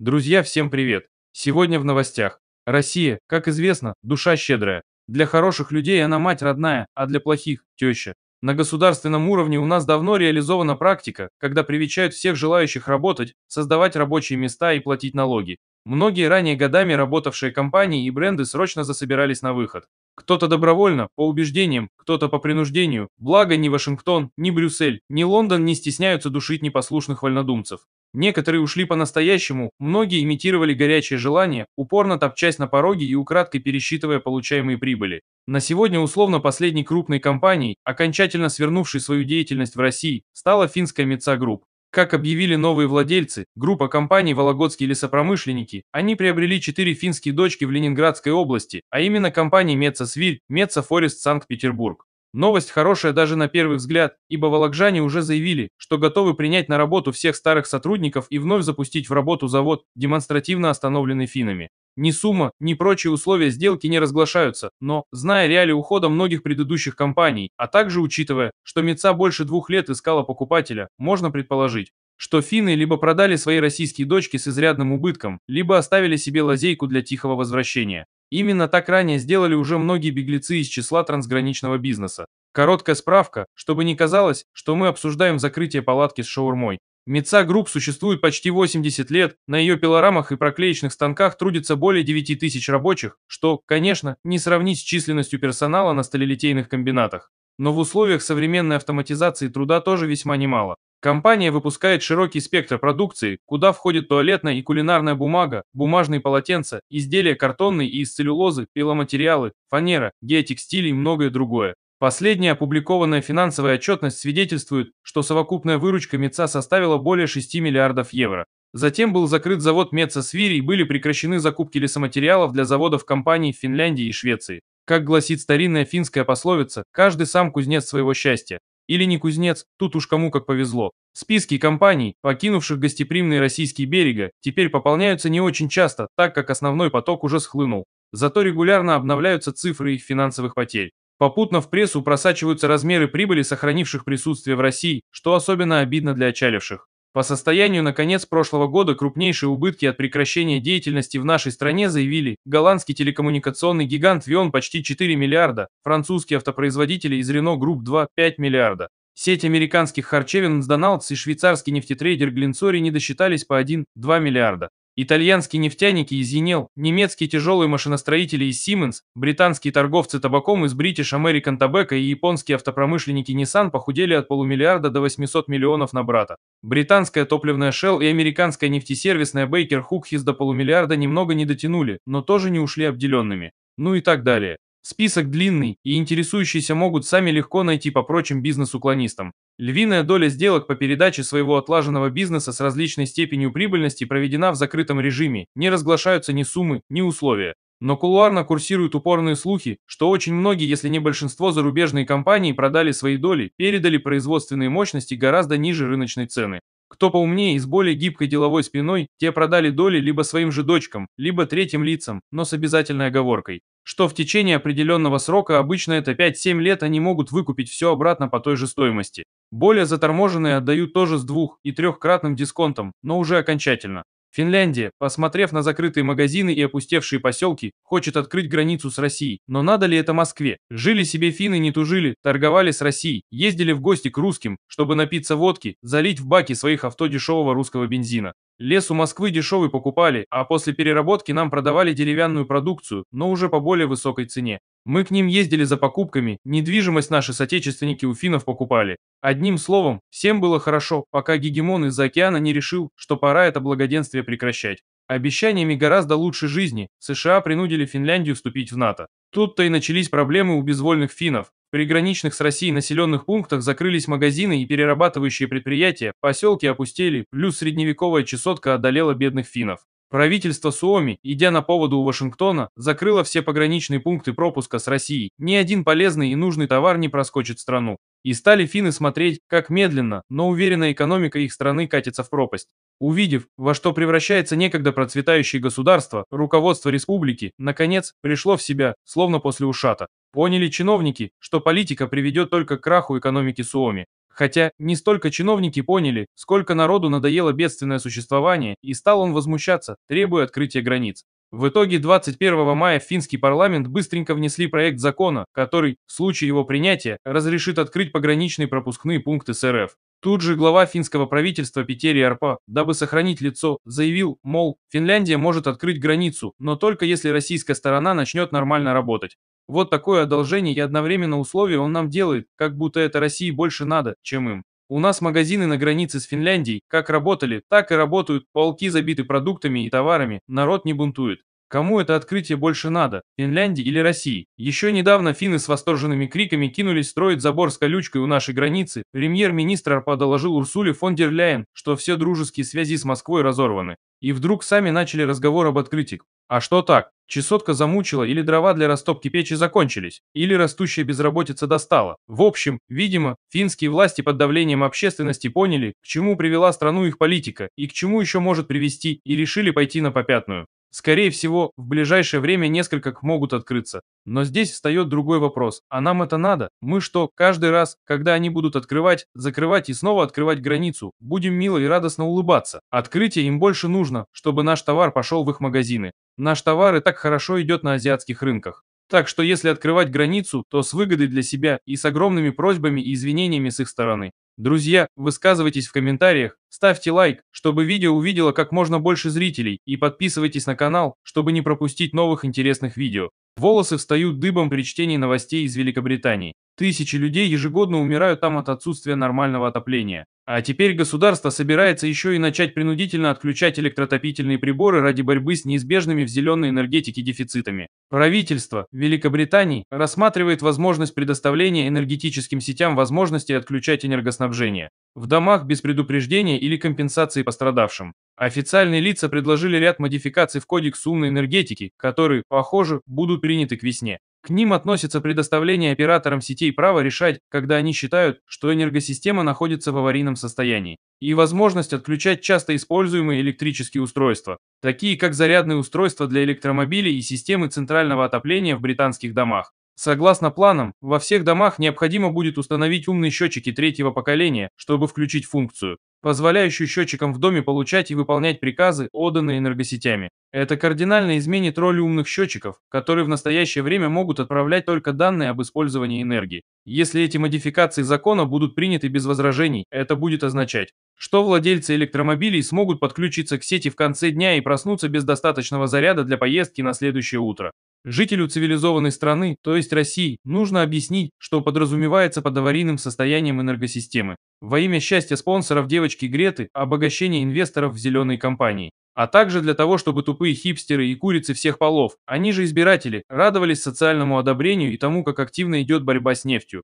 Друзья, всем привет! Сегодня в новостях. Россия, как известно, душа щедрая. Для хороших людей она мать родная, а для плохих – теща. На государственном уровне у нас давно реализована практика, когда привечают всех желающих работать, создавать рабочие места и платить налоги. Многие ранее годами работавшие компании и бренды срочно засобирались на выход. Кто-то добровольно, по убеждениям, кто-то по принуждению. Благо ни Вашингтон, ни Брюссель, ни Лондон не стесняются душить непослушных вольнодумцев. Некоторые ушли по-настоящему, многие имитировали горячее желание, упорно топчась на пороге и украдкой пересчитывая получаемые прибыли. На сегодня условно последней крупной компанией, окончательно свернувшей свою деятельность в России, стала финская МЕЦА Групп. Как объявили новые владельцы, группа компаний «Вологодские лесопромышленники», они приобрели четыре финские дочки в Ленинградской области, а именно компании «Меца Свиль», «Меца Форест Санкт-Петербург». Новость хорошая даже на первый взгляд, ибо волокжане уже заявили, что готовы принять на работу всех старых сотрудников и вновь запустить в работу завод, демонстративно остановленный финами. Ни сумма, ни прочие условия сделки не разглашаются, но, зная реалии ухода многих предыдущих компаний, а также учитывая, что МИЦА больше двух лет искала покупателя, можно предположить, что финны либо продали свои российские дочки с изрядным убытком, либо оставили себе лазейку для тихого возвращения. Именно так ранее сделали уже многие беглецы из числа трансграничного бизнеса. Короткая справка, чтобы не казалось, что мы обсуждаем закрытие палатки с шаурмой. Меца Групп существует почти 80 лет, на ее пилорамах и проклеечных станках трудится более 9 тысяч рабочих, что, конечно, не сравнить с численностью персонала на сталелитейных комбинатах. Но в условиях современной автоматизации труда тоже весьма немало. Компания выпускает широкий спектр продукции, куда входит туалетная и кулинарная бумага, бумажные полотенца, изделия картонные и из целлюлозы, пиломатериалы, фанера, геотекстиль и многое другое. Последняя опубликованная финансовая отчетность свидетельствует, что совокупная выручка МЕЦА составила более 6 миллиардов евро. Затем был закрыт завод Меца Свири и были прекращены закупки лесоматериалов для заводов компаний в Финляндии и Швеции. Как гласит старинная финская пословица, каждый сам кузнец своего счастья или не кузнец, тут уж кому как повезло. Списки компаний, покинувших гостеприимные российские берега, теперь пополняются не очень часто, так как основной поток уже схлынул. Зато регулярно обновляются цифры их финансовых потерь. Попутно в прессу просачиваются размеры прибыли сохранивших присутствие в России, что особенно обидно для отчаливших. По состоянию на конец прошлого года крупнейшие убытки от прекращения деятельности в нашей стране заявили голландский телекоммуникационный гигант Vion почти 4 миллиарда, французские автопроизводители из Renault Group 2 – 5 миллиарда. Сеть американских харчевин Mcdonald's и швейцарский нефтетрейдер Глинсори недосчитались по 1-2 миллиарда. Итальянские нефтяники из Енел, немецкие тяжелые машиностроители из Siemens, британские торговцы табаком из British American Tobacco и японские автопромышленники Nissan похудели от полумиллиарда до 800 миллионов на брата. Британская топливная Shell и американская нефтесервисная Baker Hughes до полумиллиарда немного не дотянули, но тоже не ушли обделенными. Ну и так далее. Список длинный, и интересующиеся могут сами легко найти по прочим бизнес-уклонистам. Львиная доля сделок по передаче своего отлаженного бизнеса с различной степенью прибыльности проведена в закрытом режиме, не разглашаются ни суммы, ни условия. Но кулуарно курсируют упорные слухи, что очень многие, если не большинство зарубежные компании продали свои доли, передали производственные мощности гораздо ниже рыночной цены. Кто поумнее и с более гибкой деловой спиной, те продали доли либо своим же дочкам, либо третьим лицам, но с обязательной оговоркой что в течение определенного срока, обычно это 5-7 лет, они могут выкупить все обратно по той же стоимости. Более заторможенные отдают тоже с двух- и трехкратным дисконтом, но уже окончательно. Финляндия, посмотрев на закрытые магазины и опустевшие поселки, хочет открыть границу с Россией. Но надо ли это Москве? Жили себе финны, не тужили, торговали с Россией, ездили в гости к русским, чтобы напиться водки, залить в баки своих авто дешевого русского бензина. Лес у Москвы дешевый покупали, а после переработки нам продавали деревянную продукцию, но уже по более высокой цене. Мы к ним ездили за покупками, недвижимость наши соотечественники у финнов покупали. Одним словом, всем было хорошо, пока гегемон из-за океана не решил, что пора это благоденствие прекращать. Обещаниями гораздо лучше жизни США принудили Финляндию вступить в НАТО. Тут-то и начались проблемы у безвольных финнов. В приграничных с Россией населенных пунктах закрылись магазины и перерабатывающие предприятия, поселки опустели, плюс средневековая чесотка одолела бедных финнов. Правительство Суоми, идя на поводу у Вашингтона, закрыло все пограничные пункты пропуска с Россией. Ни один полезный и нужный товар не проскочит страну. И стали финны смотреть, как медленно, но уверенно экономика их страны катится в пропасть. Увидев, во что превращается некогда процветающее государство, руководство республики, наконец, пришло в себя, словно после ушата. Поняли чиновники, что политика приведет только к краху экономики Суоми. Хотя не столько чиновники поняли, сколько народу надоело бедственное существование, и стал он возмущаться, требуя открытия границ. В итоге 21 мая финский парламент быстренько внесли проект закона, который, в случае его принятия, разрешит открыть пограничные пропускные пункты с РФ. Тут же глава финского правительства Петери Арпа, дабы сохранить лицо, заявил, мол, Финляндия может открыть границу, но только если российская сторона начнет нормально работать. Вот такое одолжение и одновременно условие он нам делает, как будто это России больше надо, чем им. У нас магазины на границе с Финляндией как работали, так и работают, полки забиты продуктами и товарами, народ не бунтует. Кому это открытие больше надо, Финляндии или России? Еще недавно финны с восторженными криками кинулись строить забор с колючкой у нашей границы. Премьер-министр АРПА доложил Урсуле фон дер Ляйен, что все дружеские связи с Москвой разорваны. И вдруг сами начали разговор об открытии. А что так? Чесотка замучила, или дрова для растопки печи закончились, или растущая безработица достала. В общем, видимо, финские власти под давлением общественности поняли, к чему привела страну их политика и к чему еще может привести, и решили пойти на попятную. Скорее всего, в ближайшее время несколько могут открыться. Но здесь встает другой вопрос. А нам это надо? Мы что, каждый раз, когда они будут открывать, закрывать и снова открывать границу, будем мило и радостно улыбаться? Открытие им больше нужно, чтобы наш товар пошел в их магазины. Наш товар и так хорошо идет на азиатских рынках. Так что если открывать границу, то с выгодой для себя и с огромными просьбами и извинениями с их стороны. Друзья, высказывайтесь в комментариях, ставьте лайк, чтобы видео увидело как можно больше зрителей, и подписывайтесь на канал, чтобы не пропустить новых интересных видео. Волосы встают дыбом при чтении новостей из Великобритании. Тысячи людей ежегодно умирают там от отсутствия нормального отопления. А теперь государство собирается еще и начать принудительно отключать электротопительные приборы ради борьбы с неизбежными в зеленой энергетике дефицитами. Правительство Великобритании рассматривает возможность предоставления энергетическим сетям возможности отключать энергоснабжение в домах без предупреждения или компенсации пострадавшим. Официальные лица предложили ряд модификаций в Кодекс умной энергетики, которые, похоже, будут приняты к весне. К ним относится предоставление операторам сетей права решать, когда они считают, что энергосистема находится в аварийном состоянии, и возможность отключать часто используемые электрические устройства, такие как зарядные устройства для электромобилей и системы центрального отопления в британских домах. Согласно планам, во всех домах необходимо будет установить умные счетчики третьего поколения, чтобы включить функцию позволяющую счетчикам в доме получать и выполнять приказы, отданные энергосетями. Это кардинально изменит роль умных счетчиков, которые в настоящее время могут отправлять только данные об использовании энергии. Если эти модификации закона будут приняты без возражений, это будет означать, что владельцы электромобилей смогут подключиться к сети в конце дня и проснуться без достаточного заряда для поездки на следующее утро. Жителю цивилизованной страны, то есть России, нужно объяснить, что подразумевается под аварийным состоянием энергосистемы. Во имя счастья спонсоров девочки Греты, обогащения инвесторов в зеленой компании. А также для того, чтобы тупые хипстеры и курицы всех полов, они же избиратели, радовались социальному одобрению и тому, как активно идет борьба с нефтью.